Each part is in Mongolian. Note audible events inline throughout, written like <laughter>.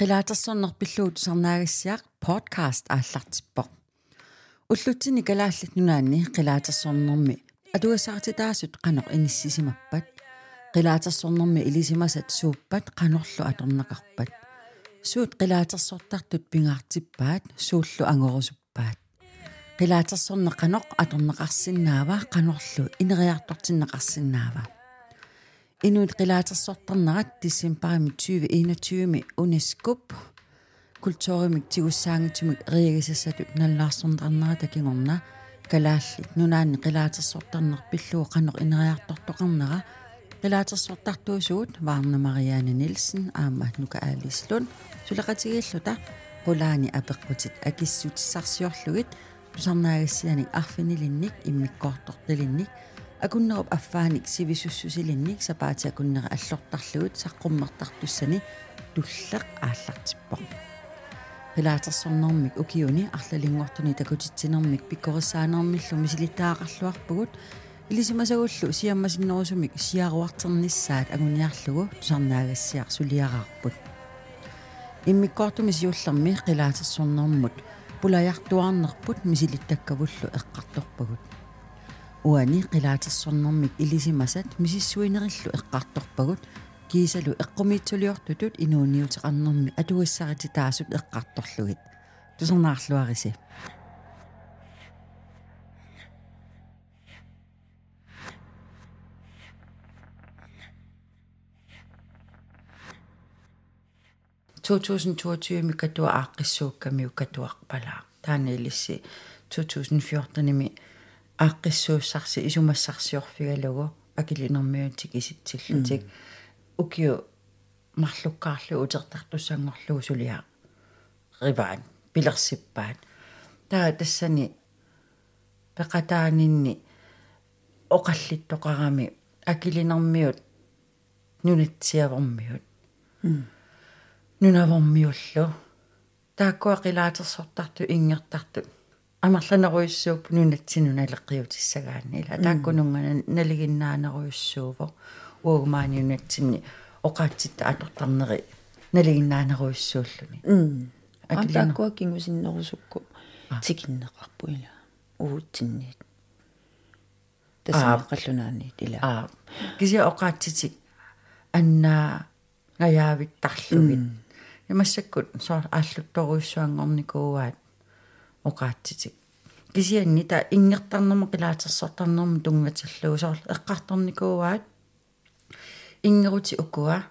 qilaatersornerpilluut sarnaagassiaq podcast aallartippoq уллутсини калааллат нунаанни qilaatersornermi атуасаартитаасут qanoq иниссисимаппат qilaatersornermi илисимасат сууппат qanorlu аторнеқарпат суут qilaatersortartut пингаартиппаат сууллу ангорусуппаат qilaatersorne qanoq аторнеқарсиннаава qanorlu инериартортиннеқарсиннаава Endnu et bare med 2021 med UNESCO. Kulturimik tiusange til mig sig sat ud, når og Danner, der gik om kalaallit nunaanni qilaatersortarnerpilluu qanor ineriartortoqarnera qilaatersortartuusuut vaarna marianne nielsen aamma nuka aalislun suleqatigilluta qulaani apeqqutit akissutissarsiorlugit i arfinilinnik immikkoortortilinnik акуннеруп аффааник сивисуссусилинник сапаати акуннера аллортарлуут саққуммертартуссани туллеқ ааллартиппоқ пилаатерсорнэрмик укиуни арлалингуартуни такутитсинэрмик пиккорисаанермиллу мисилитаақарлуарпагут илисимасагуллу сиаммасиннерусумик сиаруартернissaат агуниарлугу тусарнаагассиар сулиараарпут иммиккуартуми сиуллерми қилаатерсорнэрмут пулаяртуарнерпут мисилиттаккавуллу эққарторпагут уани қилаатиссорнэрмик илисимасат мисиссуинериллу эққарторпагут киисалу эққумиитсулиортутут инууниутеқарнэрми атуассарати таасут эққарторлугит тусернаарлуариси тутусен туатиуми катуа ааққиссуукками укатуарпалаа таанеилисси 2014 ними аақкиссууссарси исумассарсиорфигалугу акилинэрмиунтик иситсиллутик укиу марлуккаарлу утертартуссангорлугу сулиа риваан пилерсиппаат таа тассани пекатаанинни оқаллиттоқарами акилинэрмиут нунатсиавэрмиут нунавэрмиуллу тааккуа қилаатерсортарту ингертарту амарланеруйссууп нунатсинуна алеққиутиссагаанни ила тааккунунгана налигиннаанеруйссуувоо уагмааниунатсинни оқаатситта атортарнери налигиннаанеруйссууллуни атааккуаккингусиннерусукку тикиннеқарпу ила уутсинниит тасаақаллунаанниит ила аа киси оқаатситик аннаа гаяавиттарлугит имассаккут соо ааллутторуйссуангорникууаат uqaatsiti кисианни та ингертарнерма қилаатерсортарнерма тунгатиллуусоор эққарторникууаат ингерути укуа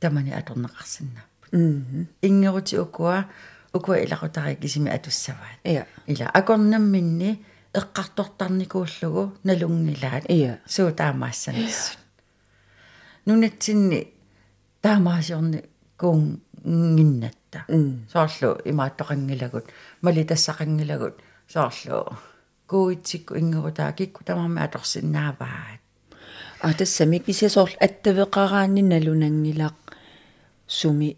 тамани аторнеқарсиннаап ингерути укуа укуа илақутари кисими атуссаваат иа ила акорнамминни эққартортарникууллугу налунгилаат иа суу таамаассанассут нунатсинни таамаасиорни куунгиннат та mm. соорлу имааттоқангилагут мали тассақангилагут соорлу куитсикку ингерутаа кикку тамарми аторсиннааваат а тассами кисесоорл аттавеқараанни налунангилақ суми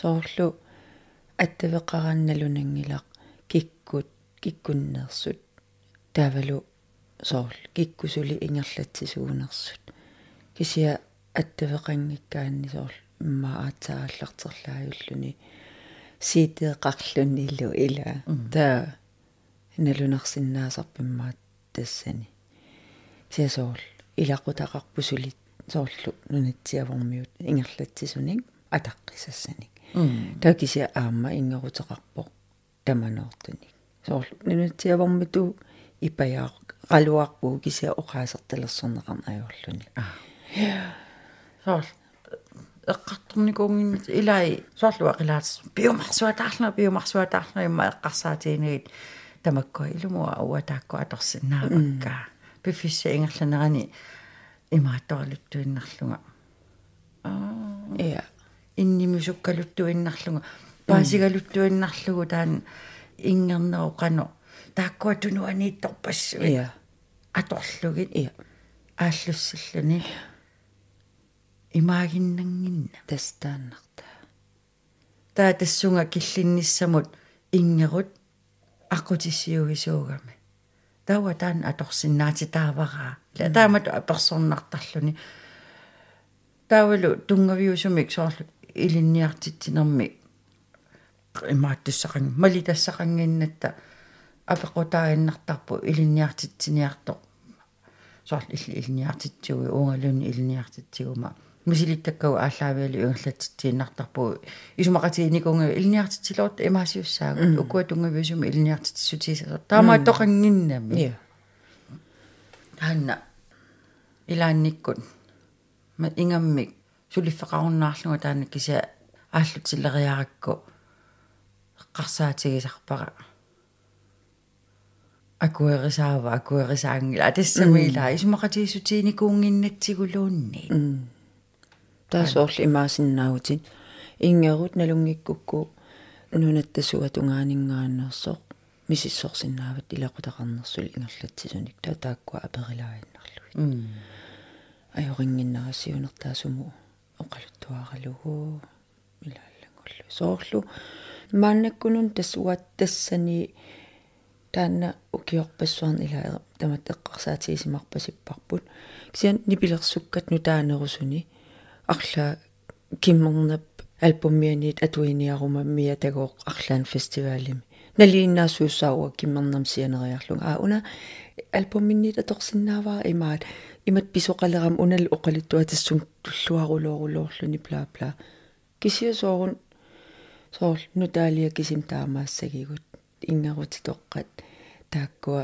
соорлу аттавеқараан налунангилақ киккут киккуннерсут тавалу соорлу киккусули ингерлатсисуунерсут кисия аттавеқангиккаанни соорлу маатааллартерлааюллуни сиитеэқарлуниллу ила таа налунарсиннаасарпиммаат тассани сиасоорл илақутақарпусулит соорлу нунатсиавармиут ингерлатсисуник атаққисассаник таа кися аама ингерутеқарпоқ таманоортуник соорлу нунатсиавармиту ипаяа қалуарпуу кися оқаасерталерсернеқарна аюрлуни аа соорлу эққартэрникуунгиммат илаи суарлуа қилаатс пиумарсуатаарлна пиумарсуатаарлна имма эққарсаатиинигит тамаккуа илумуа ауатаакку аторсиннааваккаа пифисса ингерланерани имаатторалуттуиннарлунга аа я иннимисуккалуттуиннарлунга паасигалуттуиннарлугу таан ингернеро қано тааккуа тунуаниитторпассуи я аторлугит я ааллуссаллуни я имаагиннангинна тастааннарта таа тассунга киллинниссамут ингерут аккутиссиугисуугами тауа таан аторсиннаати таавараа ла таамат аперсорнартарлуни таавалу тунгавиусумик соорлу илинниартитсинерми имааттуссақанг мали тассақангиннатта апеқутаагиннартарпу илинниартитсиниарто соорлу илинниартитсуги уунгалуни илинниартитсигума мисилиттаккагу ааллаавиали юнгерлатсииннартарпу исумакатиникунга илниартитсилорт имаасиуссаагу укуа тунгавиусума илниартитсутиисасо таамаа тоқангиннаами таанна илаанниккут ма ингаммик сулиффеқаруннаарлуга таанна киса ааллутсилериаракку эққарсаатигисарпара акуэрисаава акуэрисаангила атассамиила исумакатиисутиникуунгиннатсигулуунни таасуорл имаасиннаагутин ингерут налунгиккукку нунаттасуатунгаанингаааннерсоо мисиссорсиннаават илақутақарнерсул ингерлатсилуник таа тааккуа аперилаавиннерлугит аёрингиннерасиунертаасуму оқалуттуааралугу илааллангуллу соорлу мааннаккунун тассуат тассани таанна укиорпассуарни илаа тамат эққарсаатигисимарпасиппарпут кисиан нипилерсуккат нутаанерусуни арла киммернап альбуммианит атуиниарумаммиа тагооқ арлаан фестивалими налииннаасууссаауа киммернам сианериарлунга аа уна альбумминнит аторсиннааваа имаат имат писоқалерам унал оқалиттуатассун туллуарулоорулоорлуни бла бла кисиасоорун соорл нутаалия кисим таамаассагигут ингерутитоққат тааккуа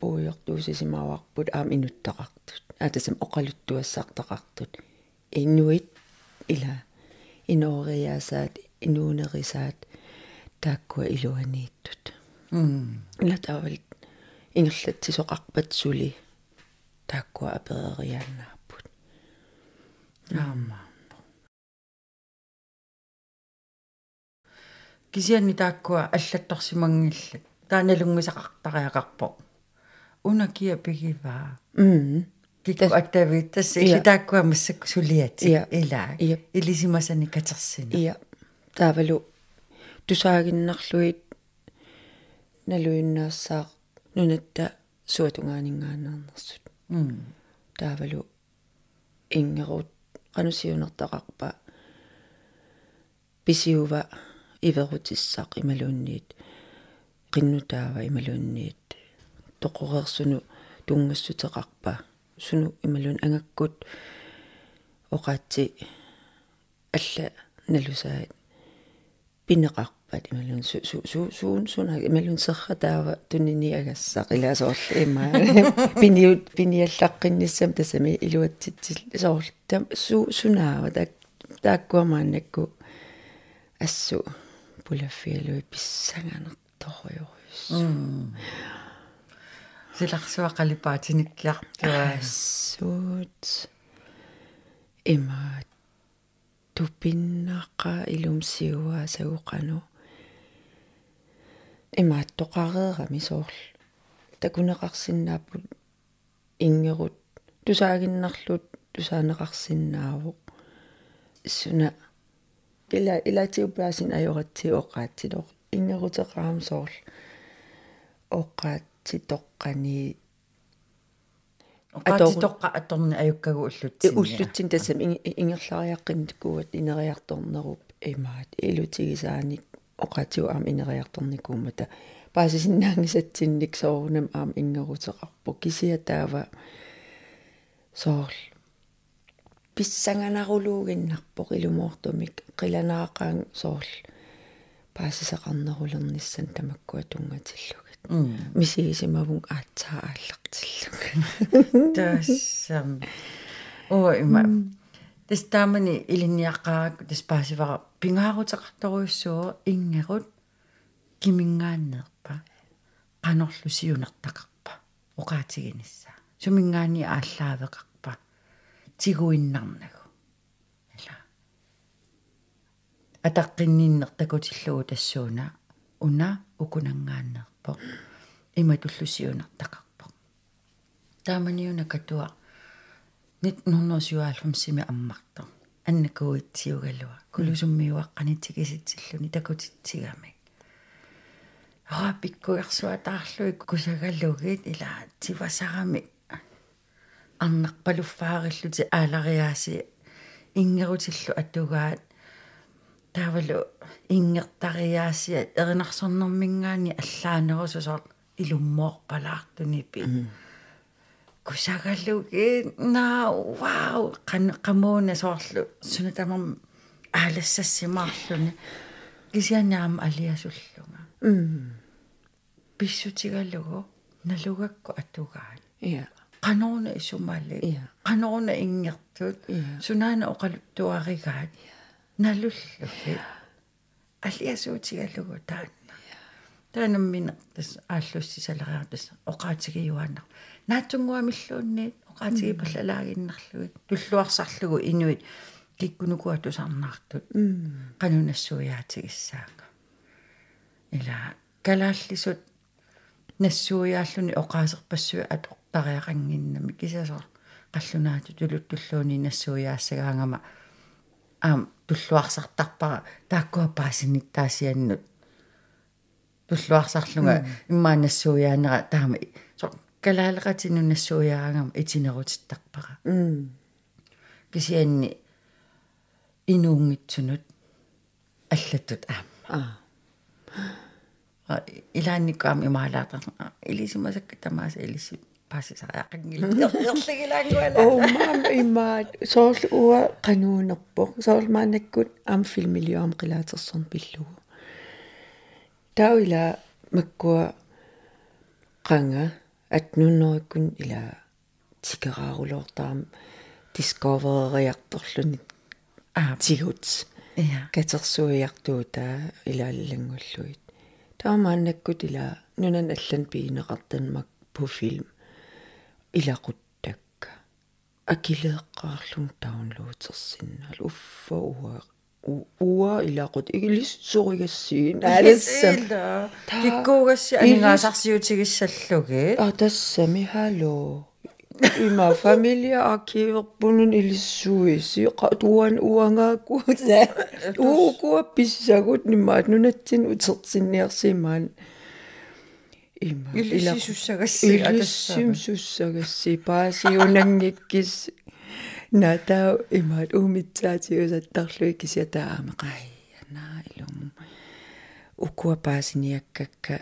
пуйортуусисимауарпут аам инуттақартут атасам оқалуттуассартақартут inuit ila inoriasaat inuunerisaat taakkua iluaniittut mm ila tavalt ingerlatsisoqarpat suli taakkua apeeriannaarput aama кисианни тааккуа аллатторсимангилла тааналунгисақартариақарпо уна кия пигиваа м киккуаттавиттас илитааккуамассакку сулиати илаа илисимасани катерсини иа таавалу тусаагиннарлуит налуиннаассаа нунатта суатунгаанингаанаернэрсут таавалу ингерут qanusiyunertaqarpa pisiuva иверутиссаақ ималуунниит qinnu taava imaluunniit toqorersunu tungassutеqarpa суну ималун ангаккут оқаатси алла налусаат пинеқарпат ималун су су суун суна ималун серра таава тунини агассақ илаасоорл имаа <laughs> пиниут пиниаллаққинниссам тасами илуатситсил соорл там су сунаава так тааккуамааннакку ассу пулаффиалуи писсаганерторюрюс тиларсуақалипаатиниккиартуа ассуут има тупиннааққа илумсиуа сагуқану имааттоқареерами соорл такунеқарсинааппут ингерут тусаагиннарлут тусаанеқарсинаавоқ суна ила илатиуппаасин ажоратсиоқаатсилоқ ингерутеқарам соорл оққаат атситоққани атситоққа атторни аюккагу уллутсин э, уллутсин тассам ингерлариаққинниккуат инериарторнеруп имаат илутигисааник оқатиу аам инериарторникуумата паасисиннаангисатсинник соорунам аам ингерутеқарпу кисиатаава соорл писсанганарулуугиннарпоқ илумоортумик қиланаақаан соорл паасисеқарнерулерниссан тамаккуа тунгатиллуг мисиисимавун аацаааллартиллук тассам оо има тестамани илиниаққараак таспаасивара пингаарутеқарторуйссуу ингерут кимингааннерпа канорлу сиунертақарпа оқаатигинисса сумингаани ааллаавеқарпа тигуиннарнагу ала атаққинниннертакутиллугу тассууна уна укунангааннер ангилlerparpo иматуллусиунартақарпо тааманиунакатуа 1997-ми аммартор аннакуитсиугалуа кулусуммиуаққанитигиситсиллуни такутитсигами аа пиккуерсуа таарлуик кусагалугит илаа тивасарами арнарпалуффаариллути аалариааси ингерутиллу атугаат таавалу ингертариаасиа эринарсорнэрмингаани аллаанерусусоо илуммоорпалаартунипи кусагалуги наа вау кан камуна соорлу сунатамам аалассассимаарлуни кисианаам алиасуллунга писсутигалугу налугакку атугаан иа каноона исумаали иа каноона ингертут сунаана оқалуттуаригаат иа налулlu алиасуутигалугу таанна таанаммина тас ааллуссисалериартас оqaатигиюаанна наатсунгуамиллуунни оqaатиги паллалаагиннерлугит туллуарсарлугу инуит киккунукуа тусарнаартут канунассууяатигиссаака ила калааллисут нассууяаллуни оqaасерпассуа атортариақангиннами кисасоо қаллунаату тулуттуллууни нассууяассагаангама аам туллуарсартарпара тааккуапаасиниттаасианнут туллуарсарлунга иммаанассууяанера таама со калаалеқатину нассууяангам итинерутиттарпара кисианни инуунгитсунут аллаттут аама а илаанниккаам имаалаатарна илисимасакка тамааса илисим بس ما إما صار هو قانون أبوه صار ما نكون أم هناك المليون قلات الصن بلو تاو إلى مكوا قنعة أتنون نكون إلى تكرار ولو تام ديسكوفر يقتلون تيوت كترسو يقتوتا إلى اللنغلويت تاو ما نكون إلى نونا نتلن بينا قطن مكبو فيلم илақуттакка акилеэққарлун таунлуутерсиннаал уффа уа уа илақут игилис соригассиин алассам киккуугасси анингаасарсиутигиссаллуги а тассами халло има фамилия архиверпунун илиссуиси туан уангаагуут уукуа писсагут нимаат нунатсин утертсинниарсимаан има илисисуссагасси илиссимсуссагасси паасиунангиккис натаа имаат уумитсаатиусаттарлуи кисиатаама қайянаа илумму укуа паасиниаккакка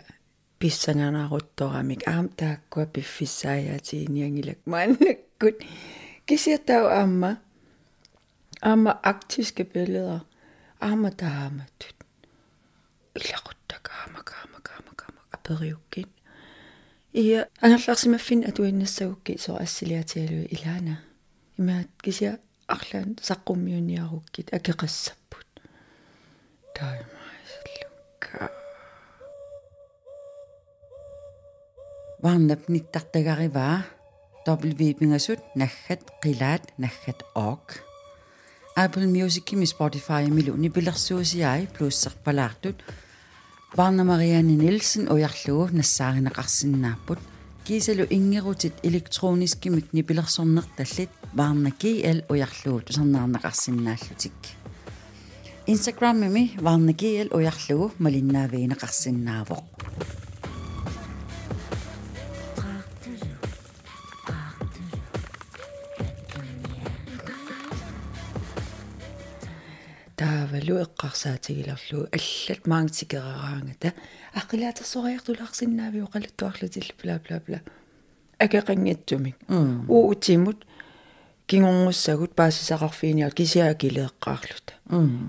писсанганаарутторамик аам тааккуа пиффиссааяатииниангилак мааннаккут кисиатау аама аама актиske billeder аама тааматтут илақуттакаама каама باغي وكين هي إيه، انا شخص ما فين ادوي نسا وكي سو اسليا تيالو الى انا ما تكيسيا اخلان ساقوم يون يا وكي اكي قصبون دايما يسلوكا وانا بنيت تقتغاري با دبل في بنسوت نخد قلاد نخد اوك Apple Music i Spotify i miljoen i billeder sås i ej, plus sagt Варна Марианне Нилсен уярлугу нассааринеқарсинааппут киисалу ингерутит электронискимик нипилерсорнерталлит Варна GL уярлугу тусарнаарнеқарсинааллутик Instagram-ми Варна GL уярлугу малиннаавиинеқарсинаавоқ аллу эққарсаатигилерлу аллат маангтикерараангата аққилаатерсориартулаарсиннаави оқалаттуарлутилл бла бла бла акеқангатсумик уу утимут кингорнуссагут паасисақарфииниар кисиаакилеэққарлута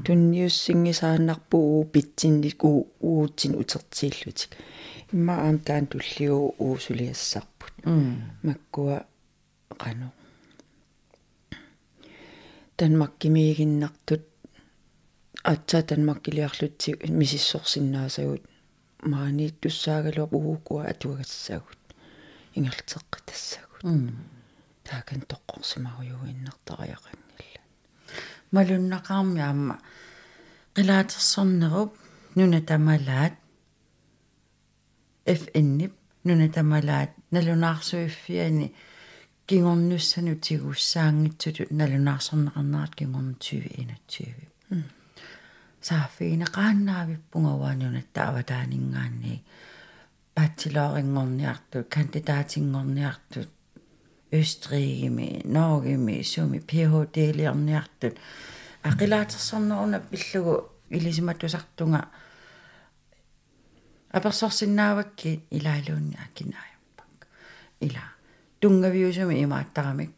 тунниуссингисааннарпу уу питсинник уу уутсин утертииллутик имма аам таан туллиу уусулиассарпут маккуа қано Danmark gimiiginnartut атса танмаккилиарлутси мисиссорсиннаасагут маани туссаагалуап уукуа атуагассаагут ингерлтеққа тассаагут таакан тоққорсимаруйуиннартариақангилла малуннақарми аама қилаатерсорнеруп нуна тамалаат фннип нуна тамалаат налунаарсуиффиани кингорнуссану тигуссаангитсулу налунаарсорнеқарнаат кингорн 2021 сааффигина qaannaavippunga uaanunat avataaningaanni bachelorinngorniartut kandidaatinngorniartut Østrigimi Norgimi sumi PhD liorniartut aqilaatersorneruna pillugu ilisimattusartunga аперсорсиннаавакки илаалуунни акинааяппак ила тунгаviusumi имааттарамик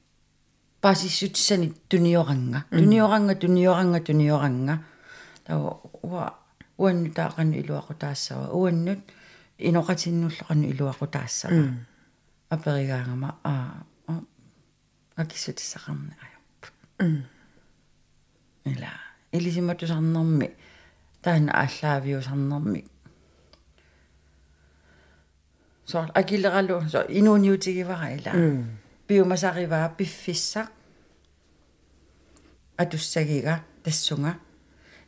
пасиссутсани туниоранга туниоранга туниоранга туниоранга таа уа уанну таақану илуақутаассава уаннут иноқатиннуллақану илуақутаассава аперигаангама аа акисутисақарна аю ила элисиматтусарнэрми таана ааллаавиусарнэрми со акилералу со инууниутигивара ила биумасариваа пиффиссақ атуссагига тассунга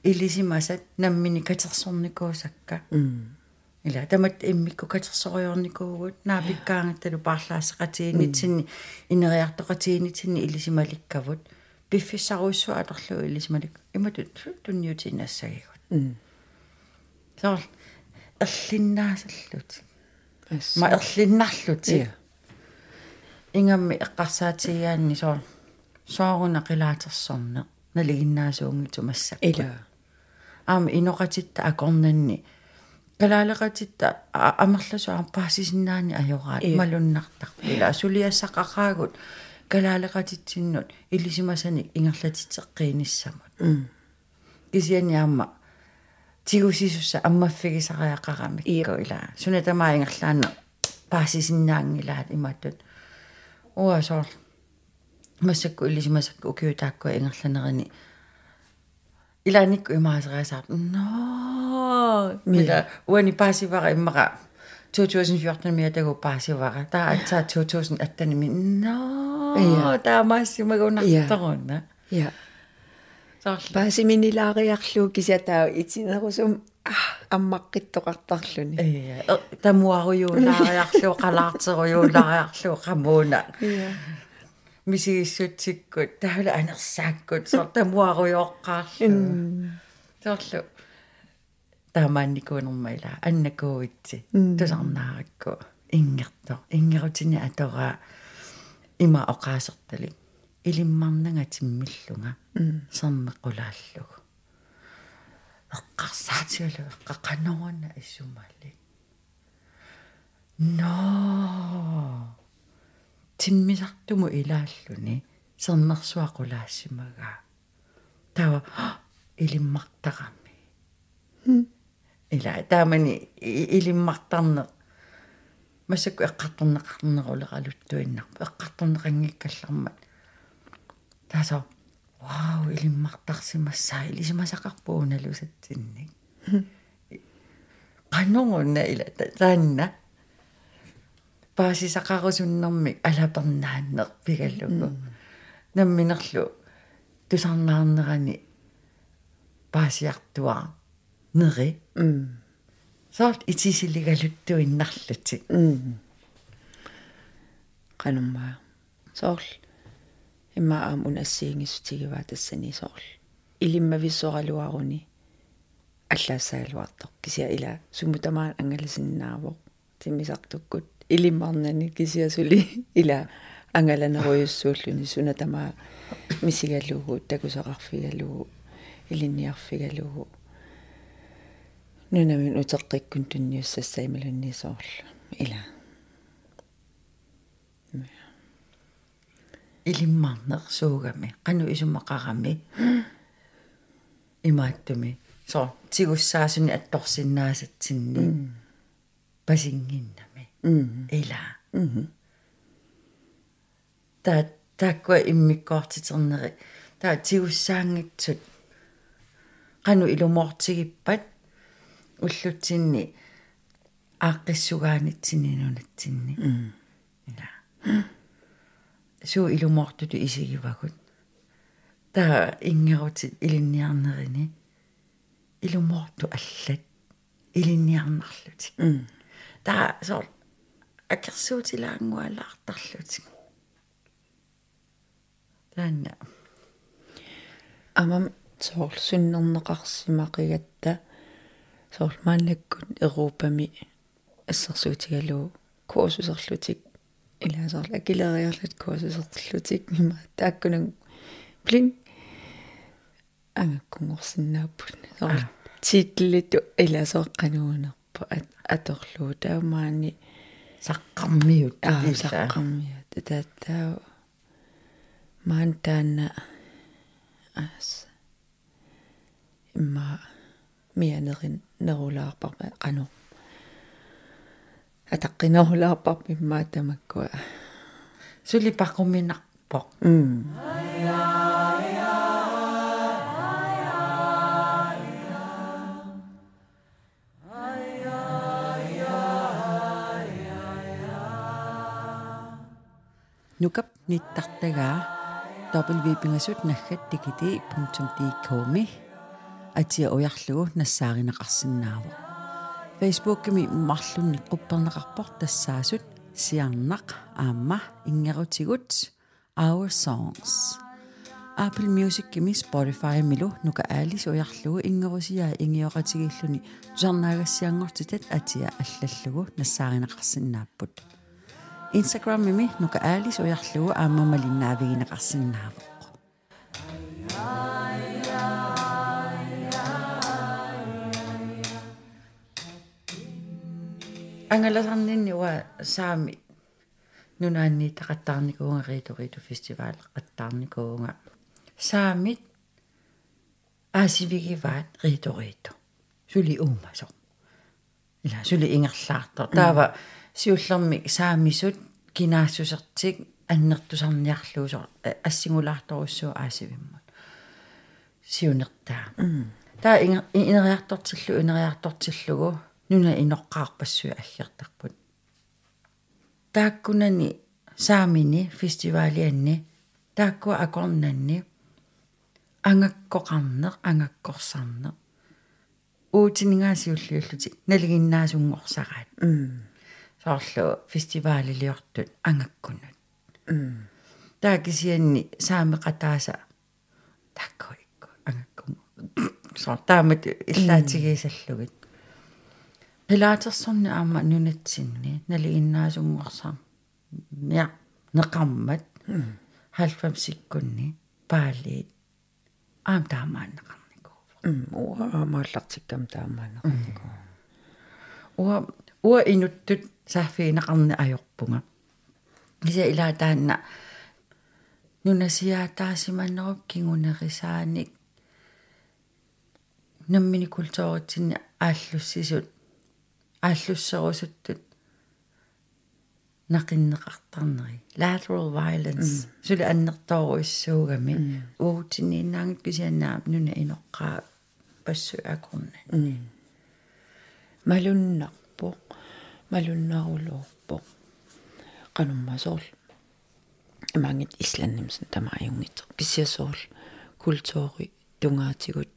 илисимасат наммини катерсорникуусакка ила тамат иммикку катерсориорникуугут наапиккаангатталу парлаасеқатиинитсинни инериартоқатиинитсинни илисималиккавут пиффисаруссу алерлу илисималик иматут тунниутиннассагигут соор ерлиннаасаллут ма ерлиннарлути ингамми эққарсаатигиаанни соор соорунақилаатерсорне налигиннаасуунгитумасса ила аама иногатитта акорнанни калаалекатитта амерласу арпаасисиннаани ажораат малуннартар ила сулиассақараагут калаалекатитсиннут илисимасани ингерлатитеққиниссамут кисиани аама тигусисусса аммаффигисариақарамик ила сунатамаа ингерлаанна паасисиннаангилаат иматтут уасоор масакку илисимасакку укиутааккуа ингерланерини иланик имаасаасаа но мила уани паасивара иммара 2014 мия тагу паасивара таа атсаа 2008 ми но таа массимагунартарунна я паасиминилаариарлуу кисатаа итинерусум аммаққиттоқартарлүни тамуаруйуулаариарлуу қалаартеруйуулаариарлуу қамуна мисигиссуутсиккут тахула анерсааккут сортамуаруйоққарлу соорлу таамаанникуунэрмаила аннакуувитси тусарнааракку ингерто ингерутини атора има оқаасерталик илиммарнага тиммиллунга сармеқулааллуг эққарсаатигалу эққақаноруна иссумаалли но timmisartumu ilaalluni sernersuaqulaassimagaa tava ilimmartaqarmi ila taamani ilimmartarne массакку эққартарнеқарнерулералуттуиннарпу эққартарнеқангиккаллармат таасоо вау илиммартарсимассаа илисимасақарпууналусатсинник канонгунна ила таанна paasisaqarusunnermik alapernaanneq pigallugu namminerlu tusarnaarnerani paasiartuaa neri saalt itisiligalluttu innarlutik qanummaa soorl imma aam unassiingissutigiva tassani soorl ilimmavissoraluaruni аллаасаалуартор кися ила суммутамаан ангаласиннаавоо тиммисартуккут илиммарнани кисиасули ила ангаланаруйуссууллуни суна тама мисигалуугу такусақарфигалуугу илинниарфигалуугу нунамин утеққиккун тунниуссассаималунниисоорлу ила илиммарнер суугами кану исумақарами имааттуми со тигуссаасуни атторсиннаасатсинни пасингинна ила та таккуа иммиккоортитэрнери таа тигуссаангитсут кану илумоортигиппат уллутсинни ааққиссугаанитсининунатсинни ила суу илумоортуту исигивагут таа ингерутит илинниарнерини илумоорту аллат илинниарнарлутик таа сорт акерсуутилаангуалаартарлутик таанна амам соорл суннернеқарсимақигатта соорлмааннаккут эрупами ассерсуутигалуу курсусерлутик илаасаарла акилериарлат курсусерлутик мима тааккунан блин ангаккунгорсинааппут соор титлиту илаасооққануунерпа аторлуу таумаани саққармиут саққармиут тааттаа маантаана аас имма мианерин нерулаарпарма кану атаққинерулаарпарпи маатамаккуа сулипаққуминарпоқ м нукап ниттартагаа wpingasut naggattikiti .dkmi атиа уярлугу нассааринеқарсинаава фейсбуккими марлунни қуппернеқарпор тассаасут сиарнақ аама ингерутигут our songs Apple Music кими Spotify милу нука аалис уярлугу ингерусиаа ингиоқатигиллуни тусарнаагассиангортитат атиа аллаллугу нассааринеқарсинааппут Instagram mimi nuka alis o yaxlu amma malinna vina qasin navuq. Angalasarnin ni wa saami. Nuna ni ta qattarni kuunga rito rito festival qattarni kuunga. Saami asibigi vaat rito rito. Suli uma so. Ila suli ingar sartor. Ta сиуллермик саамисут кинаассусертик аннертусарниарлуусо э, ассигулаарторуссуу аасивиммут сиунертаа таа инериарторсиллу инериарторсиллугу нуна иноққаарпассуи аллертарпут тааккунани саамини фестивалианни таакку акорнанни ангаккоқарнеқ ангаккорсарнеқ уутинингаасиуллиуллути налигиннаасунгорсараат соорлу фестиваалилиортут ангаккунут таакисианни саамеқатааса таккуикку ангаккум соо таамат иллаатигиисаллугит пилаатерсорни аама нунатсинни налииннаасумморсаа миа неқармат халфамсиккунни паалиит аам таамааннеқарникуу уа аамааллартиккам таамааннеқарникуу уа уа инуттут сааффигинеқарни ажорпунга ися илаатаанна нунасиаатаасиманнеруп кигунерисааник наммини култооритсинни ааллуссисут ааллуссерусуттут нақиннеқартарнери lateral violence сули аннертооруиссуугами уутиннииннаангит писианнаап нуна иноққаа пассуакорнани малуннақ qanummaarluarpoo malunnaaruluarpoo qanummasoorlu имангит исланнимсен тамааюнгит писсиасоорл культуори тунгаатигут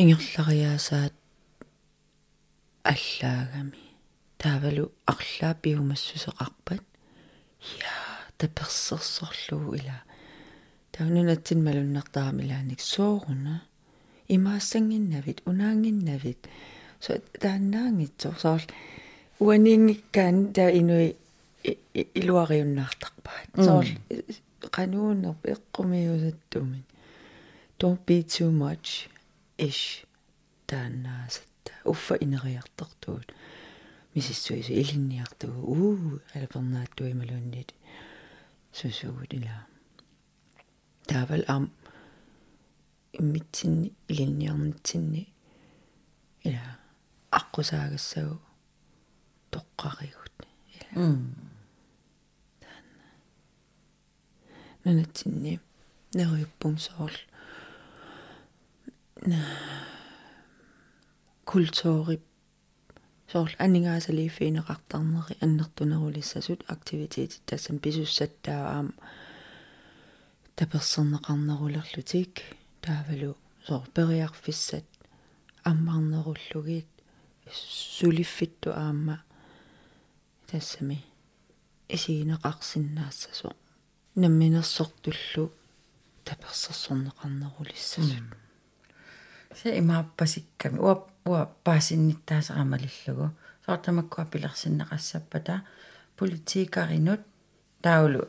ингерлариасаат аллаагами таавалу арлаа пиумассусеқарпат яа таперсерсорлуу ила таунунатсин малуннартарамилааник сооруна имаассангиннавит унаангиннавит so тааннаангитсо саар уанинниккаан таа инуи илуариуннартарпаат соор канууннерпи эққумиусаттумин don't be too much ish тааннаасатта уффа инериартартуут мисиссуису илинниартугу уу алапернаатту ималууннит сусуугут илаа таавал ам иммитсинни илинниарнитсинни илаа аққусаагссагу тоққаригут таана нунатсинни неруйуппум соорл на культурип соорл анингаасали финеқартарнери аннертунерулиссасут активитети тассам писуссаттааваам таперсернеқарнерулерлутик таавалу соор периарфиссат аммаарнеруллугит сулиффитту аама тассами исигинеқарсиннаассасо намминерсортуллу таперсерсорнеқарнерулиссасут се имааппасикками уа уа паасинниттаасеқамалиллугу сортамаккуа пилерсиннеқассаппата политикаринут таулу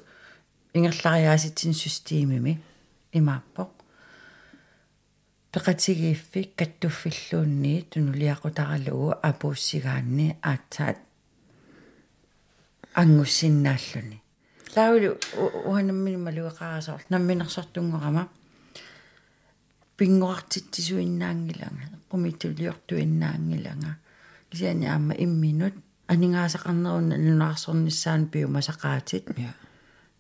ингерлариааситсин системими имааппоқ пекатигииффик каттуффиллуунни тунулиакутаралугу апууссигаанни аацаат ангуссиннааллуни лаулу уанаммини малуеқарасоор намминерсортунгорама пингуартиттисуиннаангиланга қумитулиортуиннаангиланга кисиани аама имминут анингаасақарнерунна нунаарсорниссаан пиумасақаатит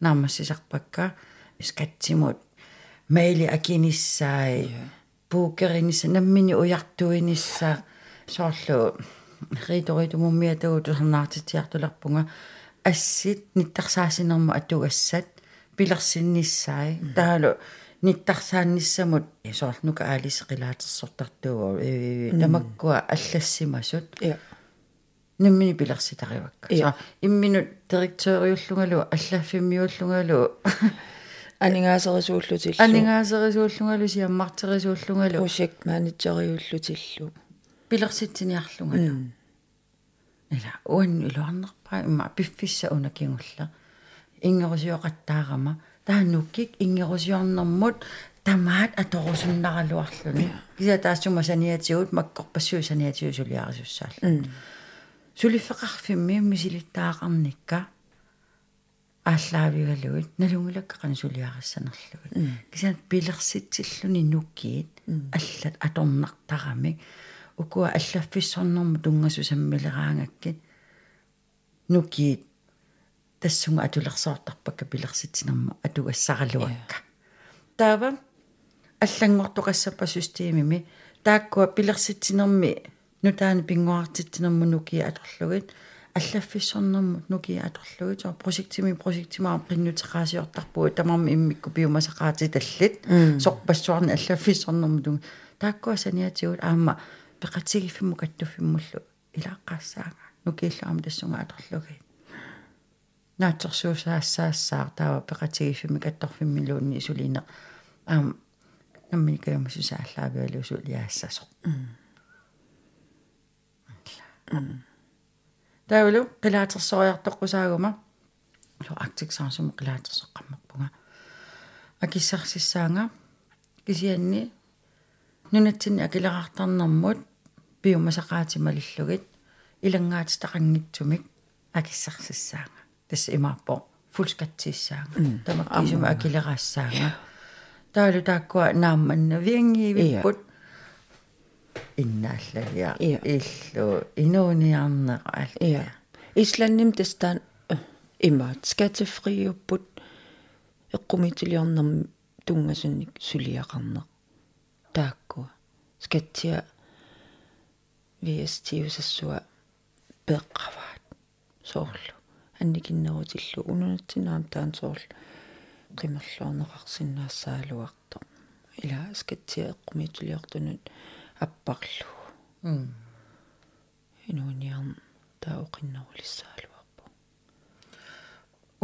наамассисарпакка искатсимут мейли акиниссаи puukerinissa nammini ujartuinissa soorlu riitoritumumia tagutusarnaartitiartularpunga assit nittarsaasinerma atugassat pilersinnissaai taalu nittarsaanissamut soorluka aaliseqilaatersortartugu tamakkua allassimasut nammini pilersitariwakka so imminut direktööriullugalu allaffimmiullugalu анингаасерисууллутиллу анингаасерисууллунгалу сиаммартерисууллунгалу project managerillutillu пилерситсиниарлунгалу ила уан илуарнерпаа имма пиффисса унакингулла ингерусиоқаттаарама таануккик ингерусиорнэрмут тамаат аторусуннаралуарлуни киса таассума саниатигут маккорпассуу саниатиусулиарисуссаалла сулиффеқарфимми мисилиттаақарникка ааллаавигалугит налунгулаккакани сулиарассанерлугит кисаан пилерситсиллуни нуккиит аллат аторнартарамик укуа аллаффиссорнэрму тунгасу саммилераангаккит нуккиит тассунга атулерсоортарпакка пилерситсинэрму атугассаралуакка таава аллангортоқассаппа системими тааккуа пилерситсинэрми нутаани пингуартитсинэрму нуккиа аторлугит аллаффиссорнэрмут нуки аторлугит сор прожектими прожектимаа қиннутеқаасиортарпугу тамарми иммикку пиумасақаати таллит сорпассуарни аллаффиссорнэрмут тааккуасаниатигут аама пеқатигиффимму каттуффиммуллу илааққарсаага нукииллуама тассунга аторлуги наатсорсуусаассаассаа таава пеқатигиффими катторфимми луунни исулине аама намминикаама сусааллаавиалуусу лиаассасо м таавалу қилаатерсориартоққусаагума со актиксаарсума қилаатерсоққаммарпунга акиссарсissaanga кисианни нунатсинни акилерартарнэрмут пиумасақаати малиллугит илангаати тақангитсумик акиссарсissaanga тасса имаарпо фулскатсissaanga тамақкисума акилераассаanga таалу тааккуа наамманна виангиивиппут иннаалла я иллу инууниарнера я исланним тастаан имаат скатифриуппут эққумитилиорнерми тунгасунник сулиақарнер тааккуа скатсиа вистиусассуа пеққаваат соорлу анникиннерутиллу унунатсинаам таан соорлу қимерлуорнеқарсиннаассаалуарто ила скатсиа эққумитилиортунут аппарлу м инуниарм таоқиннерулиссаалуарпу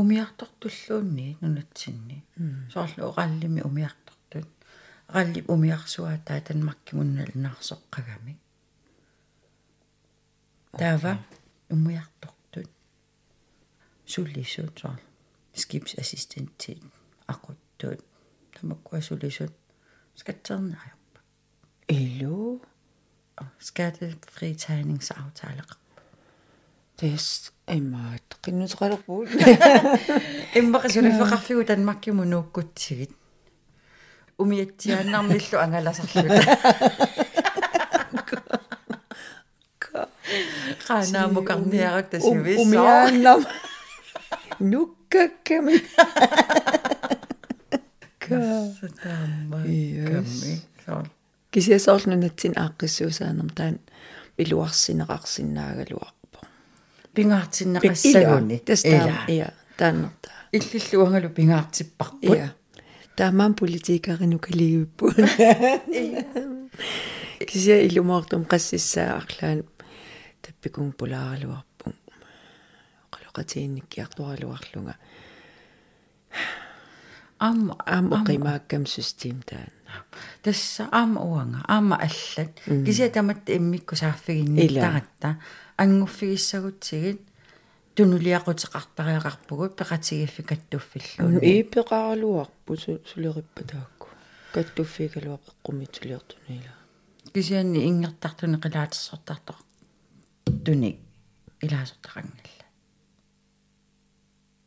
умиартортуллуунни нунатсинни соорлу оқаллими умиартортут ақаллип умиарсуа таатан маккимунналунарсоққагами тава умиартортут суллисуут соор скипс ассистентит ақуттуут тамаккуа суллисуут скатсернаа LO og skattefritagningsaftaler. Det er meget rimelig træt på. Emma kan du forraffe ud den makke må nok gå til. Om jeg tager navn lidt og angala sig lidt. Rana må gerne mere det så vi så. Om jeg navn. Nu kan man. Kan. Sådan. Kan. кисиасоорлунатсин аақкиссуусаанэртаан пилуарсинеқарсинаагалуарпо пингаартиннеқассагуни тастаа иа тааннерта иллиллуангалу пингаартиппарпут иа таамаан политикарину калигиппуун кисиа илумаортум қассиссаа арлаан таппикун пулааралуарпун қалоқатиинниккиартуаралуарлунга ам ам оқимааккам систем таан тасса аама уанга аама аллат кися тамат иммикку саарфигинниттаратта ангуффигиссагутсигит тунулиакутеқартариақарпугу пеқатигиффи каттуффиллу ииппеқаралуарпу сулериппа таакку каттуффигалуақ эққумитсулиортунила кисианни ингертартуни қилаатессортартоқ туник илаасортақангилла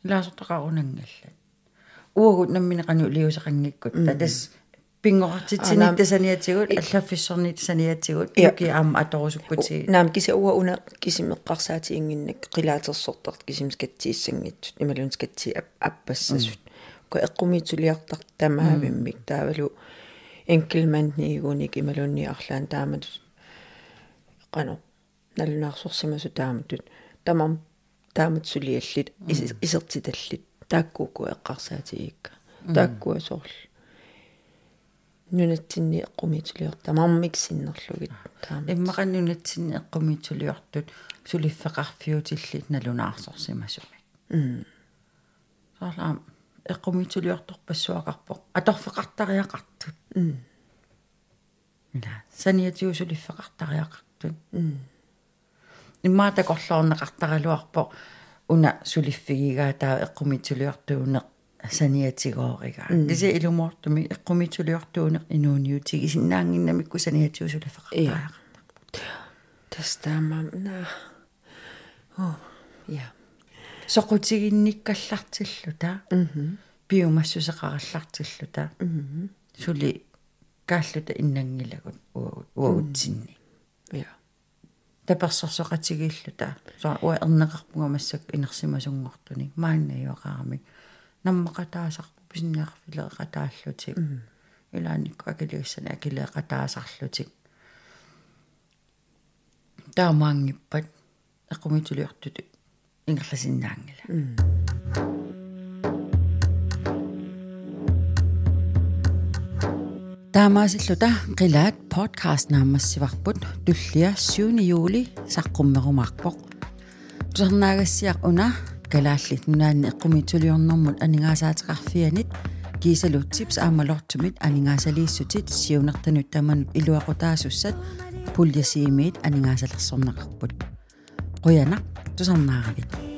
илаасортақарунангилла уагут намминеқану илиусеқангиккут татас пингорти тинитта саниатигут аллаффиссорнит саниатигут юки аама аторусуккути наам киса уа уна кисимеққарсаати ингиннак қилаатерсортарт кисимскатсииссангитсут ималунскатси аппассасут ко эққумитулиартар тамаавиммик таавалу энкилманниигуник ималунниарлаан таамат қано налунаарсорсимасу тааматут тамам таамат сулиаллит исертиталлит тааккуукку эққарсаатиикка тааккуа сорл нунатсинни эққумитулиорта мармиксиннерлугит таама иммақаннунатсинни эққумитулиортут сулиффеқарфиутиллит налунаарсорсимасуми м саалаа эққумитулиортор пассуақарпоқ аторфеқартариақартут м мила саниатиусулиффеқартариақартут м иммаата корлоорнеқартаралуарпоқ уна сулиффигигаа таа эққумитулиортуунеқ саниатигоорига тиси илумоортуми иккумитулиортууне инууниутиг исиннаангиннамикку саниатиусулафеқартаа тастаамам на о я соқутигинниккаллартиллута пиумассусеқараллартиллута сули кааллута иннангилагут уагутсинни я таперсорсоқатигииллута соа уа эрнеқарпуга массак инерсимасунгортуни маанна юақарамик наммакатаасар писиннеэр филеэкатааллутик илааникку акилиссана акилеэкатаасарлутик таамаангиппат эккумитулиортут ингерласиннаангила таамаасиллута қилаат подкаст наамассиварпут туллиа 7 юули саққуммерумаарпоқ тусарнаагассиақ уна калаалли нунаанни эққумитсулиорнэрмут анингаасаатеқарфианит кисалутсипс аамалортумит анингаасалииссутит сиунертанут таманут илуақутаасуссат пуллисиимиит анингаасалерсорнақарпут қуянақ тусарнааравит